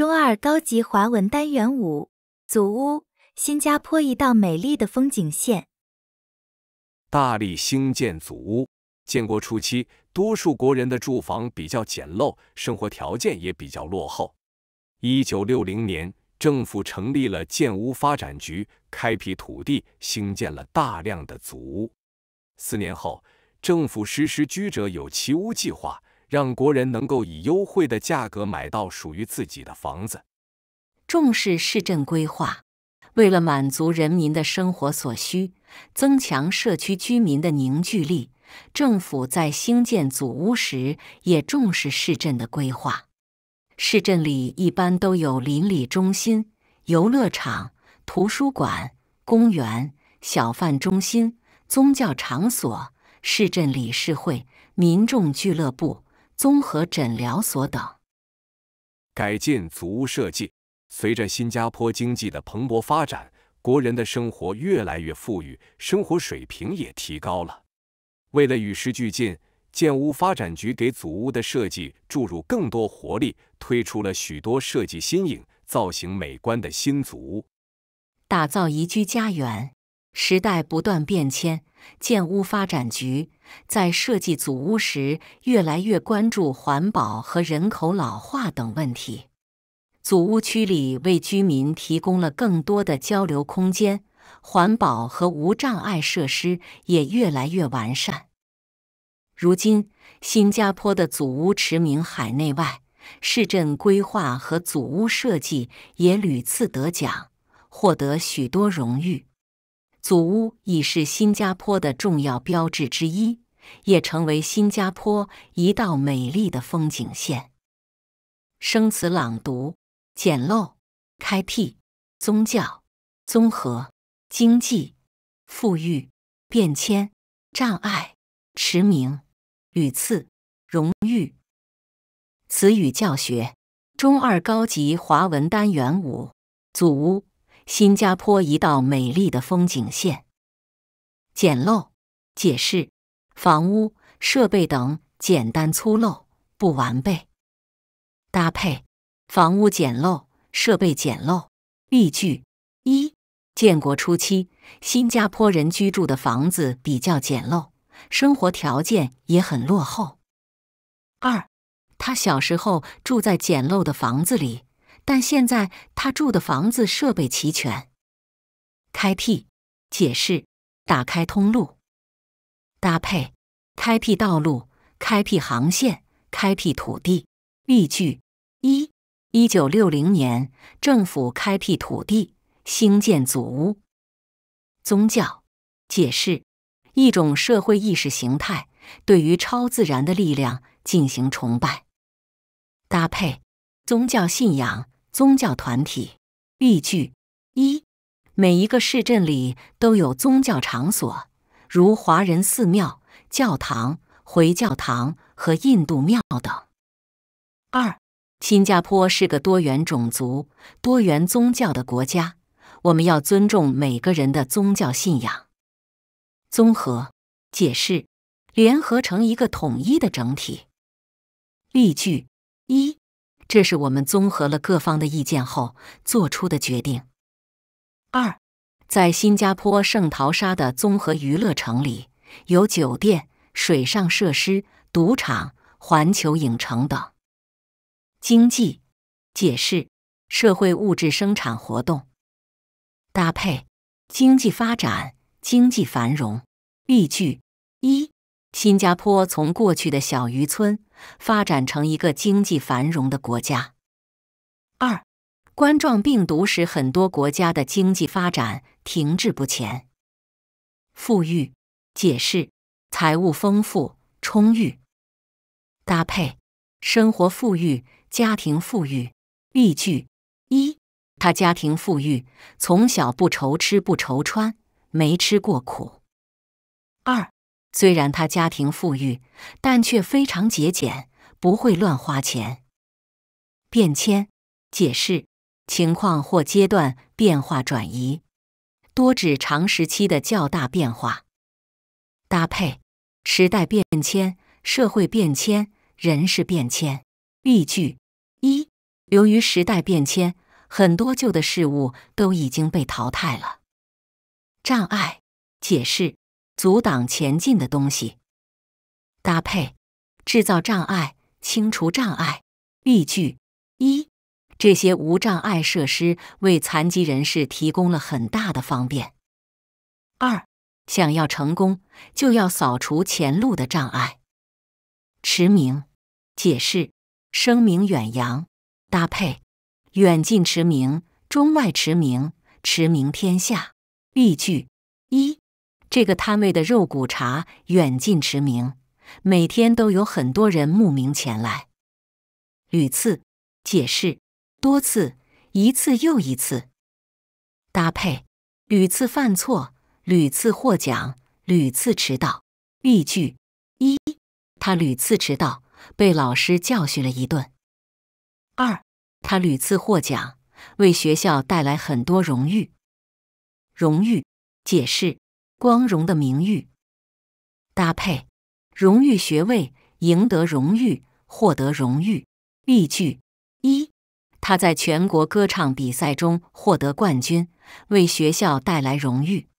中二高级华文单元五：祖屋，新加坡一道美丽的风景线。大力兴建祖屋。建国初期，多数国人的住房比较简陋，生活条件也比较落后。一九六零年，政府成立了建屋发展局，开辟土地，兴建了大量的祖屋。四年后，政府实施“居者有其屋”计划。让国人能够以优惠的价格买到属于自己的房子。重视市镇规划，为了满足人民的生活所需，增强社区居民的凝聚力，政府在兴建祖屋时也重视市镇的规划。市镇里一般都有邻里中心、游乐场、图书馆、公园、小贩中心、宗教场所、市镇理事会、民众俱乐部。综合诊疗所等，改进祖屋设计。随着新加坡经济的蓬勃发展，国人的生活越来越富裕，生活水平也提高了。为了与时俱进，建屋发展局给祖屋的设计注入更多活力，推出了许多设计新颖、造型美观的新祖屋，打造宜居家园。时代不断变迁。建屋发展局在设计祖屋时，越来越关注环保和人口老化等问题。祖屋区里为居民提供了更多的交流空间，环保和无障碍设施也越来越完善。如今，新加坡的祖屋驰名海内外，市镇规划和祖屋设计也屡次得奖，获得许多荣誉。祖屋已是新加坡的重要标志之一，也成为新加坡一道美丽的风景线。生词朗读：简陋、开辟、宗教、综合、经济、富裕、变迁、障碍、驰名、屡次、荣誉。词语教学：中二高级华文单元五，祖屋。新加坡一道美丽的风景线。简陋，解释：房屋、设备等简单粗陋、不完备。搭配：房屋简陋，设备简陋。例句一：建国初期，新加坡人居住的房子比较简陋，生活条件也很落后。二，他小时候住在简陋的房子里。但现在他住的房子设备齐全。开辟，解释，打开通路。搭配，开辟道路，开辟航线，开辟土地。例句：一，一九六零年，政府开辟土地，兴建祖屋。宗教，解释，一种社会意识形态，对于超自然的力量进行崇拜。搭配，宗教信仰。宗教团体。例句一：每一个市镇里都有宗教场所，如华人寺庙、教堂、回教堂和印度庙等。二：新加坡是个多元种族、多元宗教的国家，我们要尊重每个人的宗教信仰。综合解释，联合成一个统一的整体。例句一。这是我们综合了各方的意见后做出的决定。二，在新加坡圣淘沙的综合娱乐城里有酒店、水上设施、赌场、环球影城等。经济解释社会物质生产活动，搭配经济发展、经济繁荣。例句一。新加坡从过去的小渔村发展成一个经济繁荣的国家。二，冠状病毒使很多国家的经济发展停滞不前。富裕，解释：财务丰富、充裕。搭配：生活富裕、家庭富裕。例句：一，他家庭富裕，从小不愁吃不愁穿，没吃过苦。二。虽然他家庭富裕，但却非常节俭，不会乱花钱。变迁解释情况或阶段变化转移，多指长时期的较大变化。搭配时代变迁、社会变迁、人事变迁。例句一：由于时代变迁，很多旧的事物都已经被淘汰了。障碍解释。阻挡前进的东西，搭配制造障碍、清除障碍。例句一：这些无障碍设施为残疾人士提供了很大的方便。二：想要成功，就要扫除前路的障碍。驰名，解释声名远扬，搭配远近驰名、中外驰名、驰名天下。例句一。这个摊位的肉骨茶远近驰名，每天都有很多人慕名前来。屡次解释多次一次又一次搭配屡次犯错屡次获奖屡次迟到例句一他屡次迟到被老师教训了一顿。二他屡次获奖为学校带来很多荣誉。荣誉解释。光荣的名誉，搭配荣誉学位，赢得荣誉，获得荣誉。例句一：他在全国歌唱比赛中获得冠军，为学校带来荣誉。